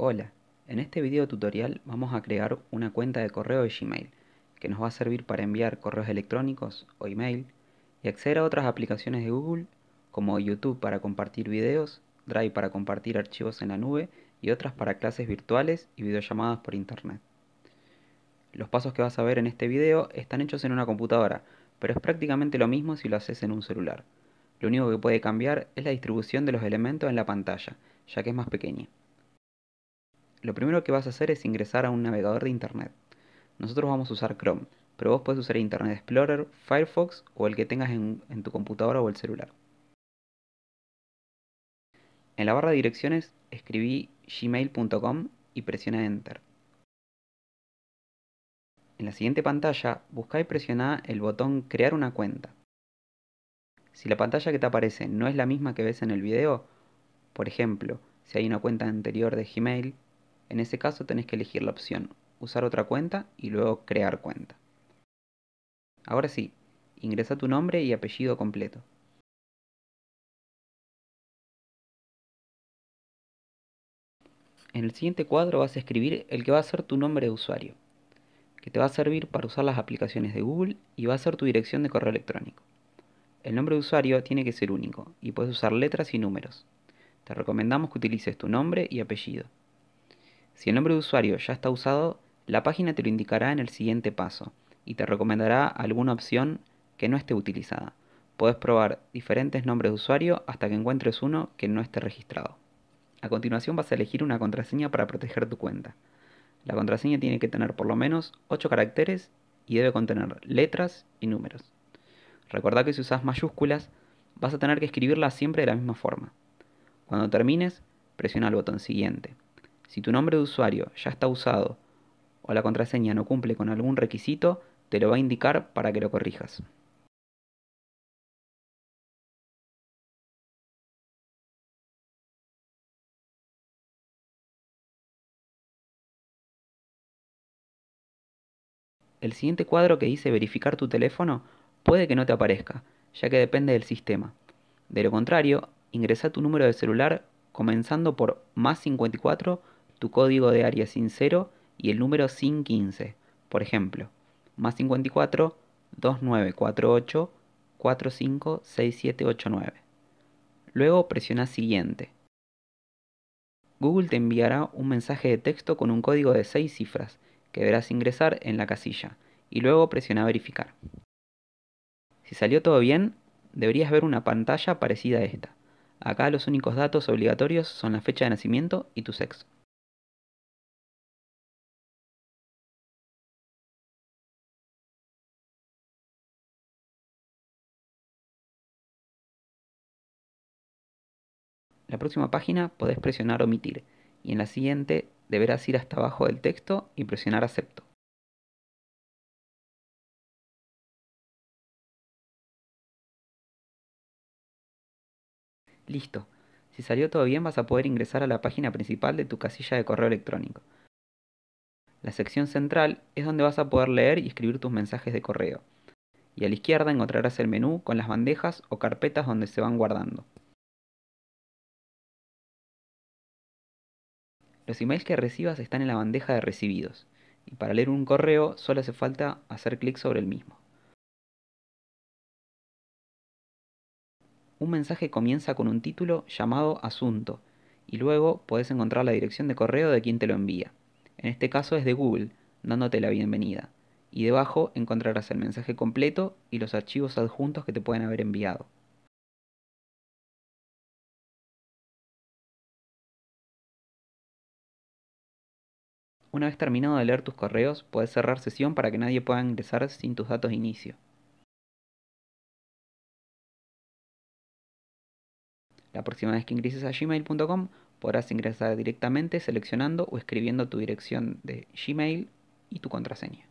Hola, en este video tutorial vamos a crear una cuenta de correo de Gmail que nos va a servir para enviar correos electrónicos o email y acceder a otras aplicaciones de Google como YouTube para compartir videos, Drive para compartir archivos en la nube y otras para clases virtuales y videollamadas por internet. Los pasos que vas a ver en este video están hechos en una computadora, pero es prácticamente lo mismo si lo haces en un celular. Lo único que puede cambiar es la distribución de los elementos en la pantalla, ya que es más pequeña lo primero que vas a hacer es ingresar a un navegador de Internet. Nosotros vamos a usar Chrome, pero vos puedes usar Internet Explorer, Firefox o el que tengas en, tu computadora o el celular. En la barra de direcciones escribí gmail.com y presiona Enter. En la siguiente pantalla, busca y presiona el botón Crear una cuenta. Si la pantalla que te aparece no es la misma que ves en el video, por ejemplo, si hay una cuenta anterior de Gmail, en ese caso tenés que elegir la opción usar otra cuenta y luego crear cuenta. Ahora sí, ingresa tu nombre y apellido completo. En el siguiente cuadro vas a escribir el que va a ser tu nombre de usuario, que te va a servir para usar las aplicaciones de Google y va a ser tu dirección de correo electrónico. El nombre de usuario tiene que ser único y puedes usar letras y números. Te recomendamos que utilices tu nombre y apellido. Si el nombre de usuario ya está usado, la página te lo indicará en el siguiente paso y te recomendará alguna opción que no esté utilizada. Podés probar diferentes nombres de usuario hasta que encuentres uno que no esté registrado. A continuación vas a elegir una contraseña para proteger tu cuenta. La contraseña tiene que tener por lo menos 8 caracteres y debe contener letras y números. Recuerda que si usas mayúsculas, vas a tener que escribirla siempre de la misma forma. Cuando termines, presiona el botón siguiente. Si tu nombre de usuario ya está usado o la contraseña no cumple con algún requisito, te lo va a indicar para que lo corrijas. El siguiente cuadro que dice verificar tu teléfono puede que no te aparezca, ya que depende del sistema. De lo contrario, ingresa tu número de celular comenzando por más 54 tu código de área sin cero y el número sin 15, por ejemplo, más 54 2948 456789. Luego presiona Siguiente. Google te enviará un mensaje de texto con un código de 6 cifras que deberás ingresar en la casilla y luego presiona Verificar. Si salió todo bien, deberías ver una pantalla parecida a esta. Acá los únicos datos obligatorios son la fecha de nacimiento y tu sexo. La próxima página podés presionar omitir y en la siguiente deberás ir hasta abajo del texto y presionar acepto. Listo. Si salió todo bien vas a poder ingresar a la página principal de tu casilla de correo electrónico. La sección central es donde vas a poder leer y escribir tus mensajes de correo. Y a la izquierda encontrarás el menú con las bandejas o carpetas donde se van guardando. Los emails que recibas están en la bandeja de recibidos, y para leer un correo solo hace falta hacer clic sobre el mismo. Un mensaje comienza con un título llamado Asunto, y luego puedes encontrar la dirección de correo de quien te lo envía. En este caso es de Google, dándote la bienvenida. Y debajo encontrarás el mensaje completo y los archivos adjuntos que te pueden haber enviado. Una vez terminado de leer tus correos, puedes cerrar sesión para que nadie pueda ingresar sin tus datos de inicio. La próxima vez que ingreses a gmail.com podrás ingresar directamente seleccionando o escribiendo tu dirección de Gmail y tu contraseña.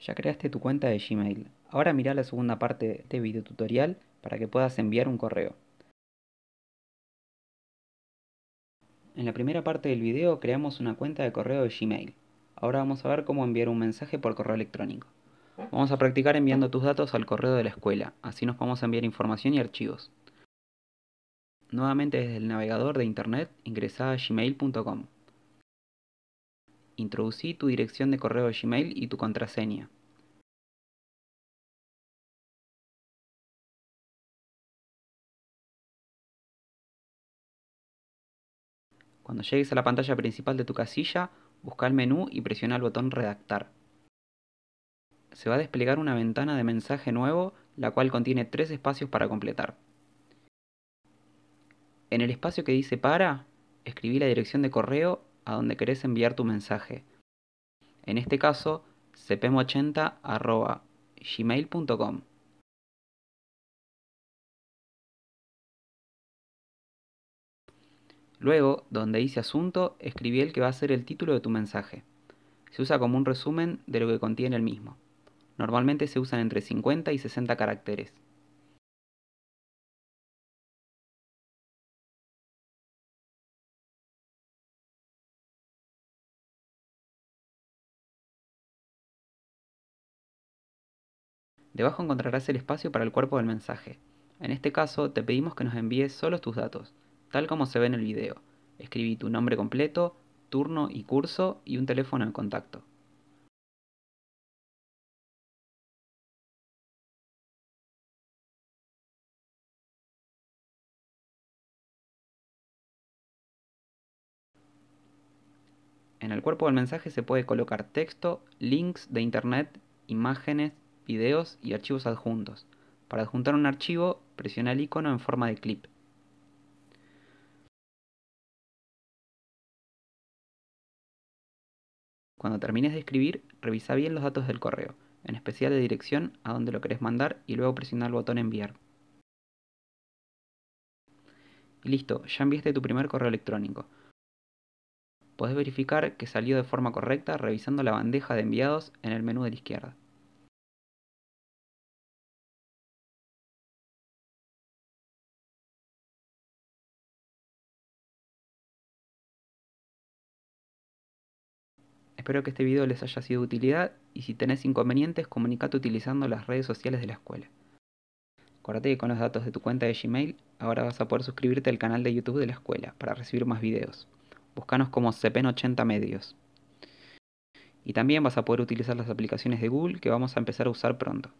Ya creaste tu cuenta de Gmail. Ahora mira la segunda parte de este video para que puedas enviar un correo. En la primera parte del video creamos una cuenta de correo de Gmail. Ahora vamos a ver cómo enviar un mensaje por correo electrónico. Vamos a practicar enviando tus datos al correo de la escuela, así nos vamos a enviar información y archivos. Nuevamente desde el navegador de internet ingresa a gmail.com. Introducí tu dirección de correo de Gmail y tu contraseña. Cuando llegues a la pantalla principal de tu casilla, busca el menú y presiona el botón Redactar. Se va a desplegar una ventana de mensaje nuevo, la cual contiene tres espacios para completar. En el espacio que dice Para, escribí la dirección de correo a donde querés enviar tu mensaje. En este caso, cpm80.gmail.com Luego, donde dice asunto, escribí el que va a ser el título de tu mensaje. Se usa como un resumen de lo que contiene el mismo. Normalmente se usan entre 50 y 60 caracteres. Debajo encontrarás el espacio para el cuerpo del mensaje. En este caso, te pedimos que nos envíes solo tus datos tal como se ve en el video. Escribí tu nombre completo, turno y curso y un teléfono de contacto. En el cuerpo del mensaje se puede colocar texto, links de internet, imágenes, videos y archivos adjuntos. Para adjuntar un archivo, presiona el icono en forma de clip. Cuando termines de escribir, revisa bien los datos del correo, en especial la dirección a donde lo querés mandar y luego presiona el botón enviar. Y listo, ya enviaste tu primer correo electrónico. Podés verificar que salió de forma correcta revisando la bandeja de enviados en el menú de la izquierda. Espero que este video les haya sido de utilidad y si tenés inconvenientes comunicate utilizando las redes sociales de la escuela. Acuérdate que con los datos de tu cuenta de Gmail ahora vas a poder suscribirte al canal de YouTube de la escuela para recibir más videos. Búscanos como CPN80 Medios. Y también vas a poder utilizar las aplicaciones de Google que vamos a empezar a usar pronto.